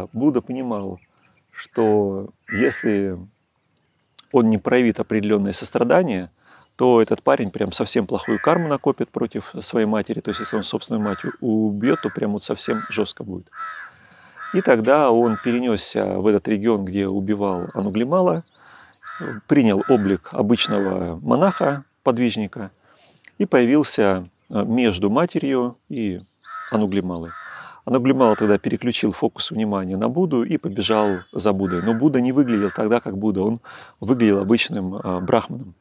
А Будда понимал, что если он не проявит определенное сострадание, то этот парень прям совсем плохую карму накопит против своей матери. То есть, если он собственную мать убьет, то прям вот совсем жестко будет. И тогда он перенесся в этот регион, где убивал Англимала, принял облик обычного монаха, подвижника, и появился а, между матерью и Ануглималой. А Нуглимал тогда переключил фокус внимания на Будду и побежал за Буддой. Но Будда не выглядел тогда как Будда, он выглядел обычным а, брахманом.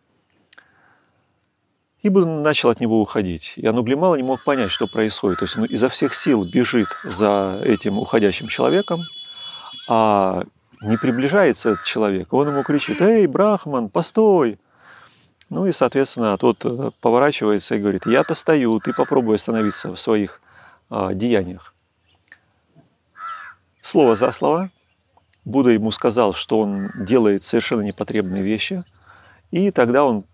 И Будда начал от него уходить. И Ануглимал не мог понять, что происходит. То есть он изо всех сил бежит за этим уходящим человеком, а не приближается этот человек. Он ему кричит, «Эй, Брахман, постой!» Ну и, соответственно, тот э, поворачивается и говорит, «Я-то стою, ты попробуй остановиться в своих а, деяниях». Слово за слово. Будда ему сказал, что он делает совершенно непотребные вещи, и тогда он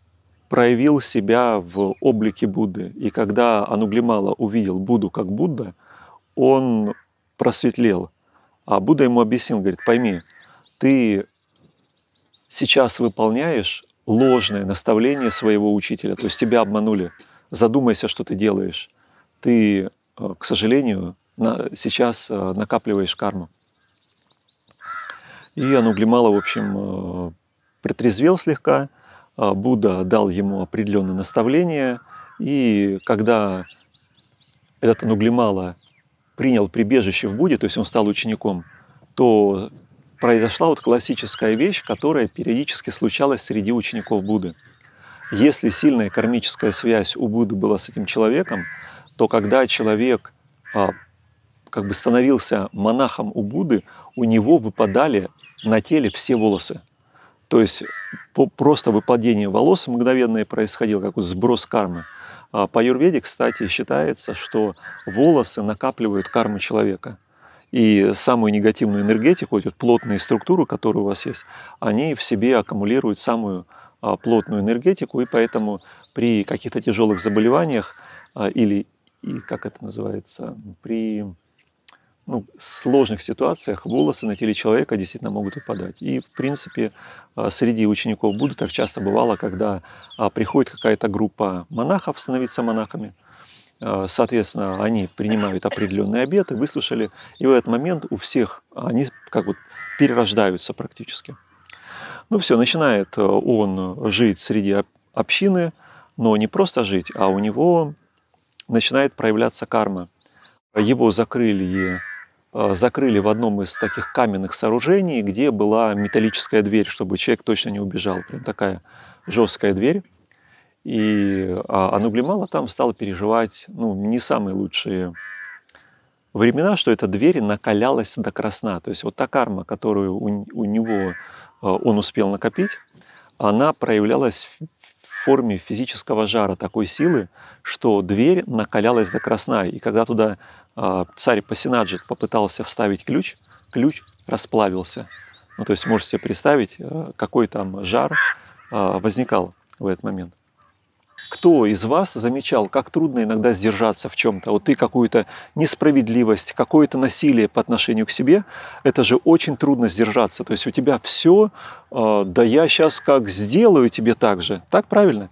проявил себя в облике Будды. И когда Ануглимала увидел Будду как Будда, он просветлел. А Будда ему объяснил, говорит, пойми, ты сейчас выполняешь ложное наставление своего учителя, то есть тебя обманули, задумайся, что ты делаешь. Ты, э, к сожалению, сейчас э, накапливаешь карму. И Ануглимала, в общем, э, притрезвел слегка, а Будда дал ему определенное наставление, и когда этот Ануглимала принял прибежище в Будде, то есть он стал учеником, то произошла вот классическая вещь, которая периодически случалась среди учеников Будды. Если сильная кармическая связь у Будды была с этим человеком, то когда человек а, как бы становился монахом у Будды, у него выпадали на теле все волосы. То есть просто выпадение волос мгновенное происходило, как вот сброс кармы. А по юрведе, кстати, считается, что волосы накапливают карму человека. И самую негативную энергетику, эти вот плотные структуры, которые у вас есть, они в себе аккумулируют самую а, плотную энергетику, и поэтому при каких-то тяжелых заболеваниях а, или, и как это называется, при ну, сложных ситуациях волосы на теле человека действительно могут выпадать. И, в принципе, а, среди учеников Будды так часто бывало, когда а, приходит какая-то группа монахов становиться монахами, а, соответственно, они принимают определенные обеты, выслушали, и в этот момент у всех они как вот перерождаются практически. Ну все, начинает он жить среди общины, но не просто жить, а у него начинает проявляться карма. Его закрыли Э, закрыли в одном из таких каменных сооружений, где была металлическая дверь, чтобы человек точно не убежал. Прям такая жесткая дверь. И а, Ануглимала там стал переживать ну, не самые лучшие времена, что эта дверь накалялась до красна. То есть вот та карма, которую у, у него э, он успел накопить, она проявлялась форме физического жара такой силы, что дверь накалялась до красна. И когда туда а, царь Пасинаджи попытался вставить ключ, ключ расплавился. Ну, то есть можете себе представить, э, какой там жар а, возникал в этот момент. Кто из вас замечал, как трудно иногда сдержаться в чем-то? Вот ты какую-то несправедливость, какое-то насилие по отношению к себе, это же очень трудно сдержаться. То есть у тебя все, а, да я сейчас как сделаю тебе так же. Так правильно?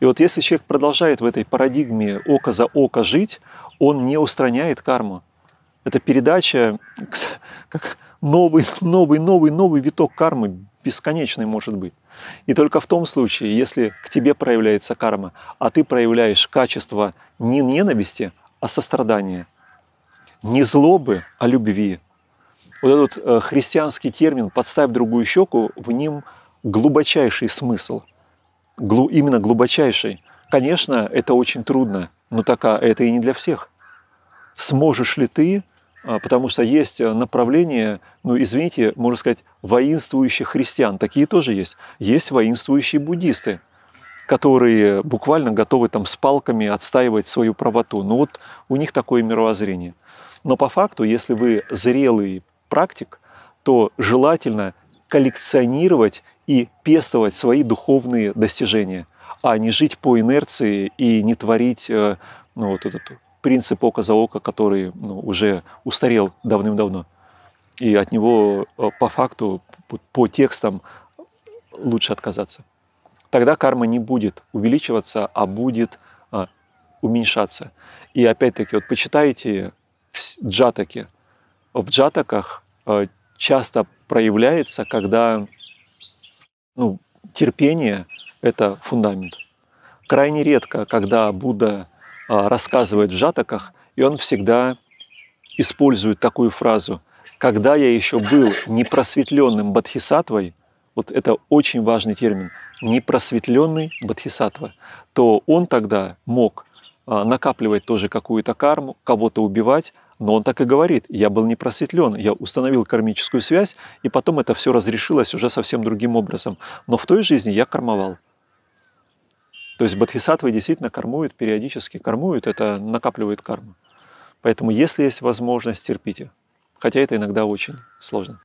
И вот если человек продолжает в этой парадигме око за око жить, он не устраняет карму. Это передача, как новый, новый, новый, новый виток кармы бесконечный может быть. И только в том случае, если к тебе проявляется карма, а ты проявляешь качество не ненависти, а сострадания, не злобы, а любви. Вот этот э, христианский термин «подставь другую щеку» в нем глубочайший смысл, именно глубочайший. Конечно, это очень трудно, но такая это и не для всех. Сможешь ли ты а, потому что есть э, направление, ну, извините, можно сказать, воинствующих христиан. Такие тоже есть. Есть воинствующие буддисты, которые буквально готовы там с палками отстаивать свою правоту. Ну вот у них такое мировоззрение. Но по факту, если вы зрелый практик, то желательно коллекционировать и пестовать свои духовные достижения, а не жить по инерции и не творить э, ну, вот этот принцип око за око, который ну, уже устарел давным-давно. И от него э, по факту, по текстам лучше отказаться. Тогда карма не будет увеличиваться, а будет а, уменьшаться. И опять-таки, вот почитайте в джатаке. В джатаках а, часто проявляется, когда ну, терпение – это фундамент. Крайне редко, когда Будда а, рассказывает в жатоках, и он всегда использует такую фразу «Когда я еще был непросветленным бодхисаттвой», вот это очень важный термин, непросветленный бодхисаттва, то он тогда мог а, накапливать тоже какую-то карму, кого-то убивать, но он так и говорит, я был непросветлен, я установил кармическую связь, и потом это все разрешилось уже совсем другим образом. Но в той жизни я кармовал. То есть бодхисаттвы действительно кормуют, периодически кормуют, это накапливает карму. Поэтому, если есть возможность, терпите. Хотя это иногда очень сложно.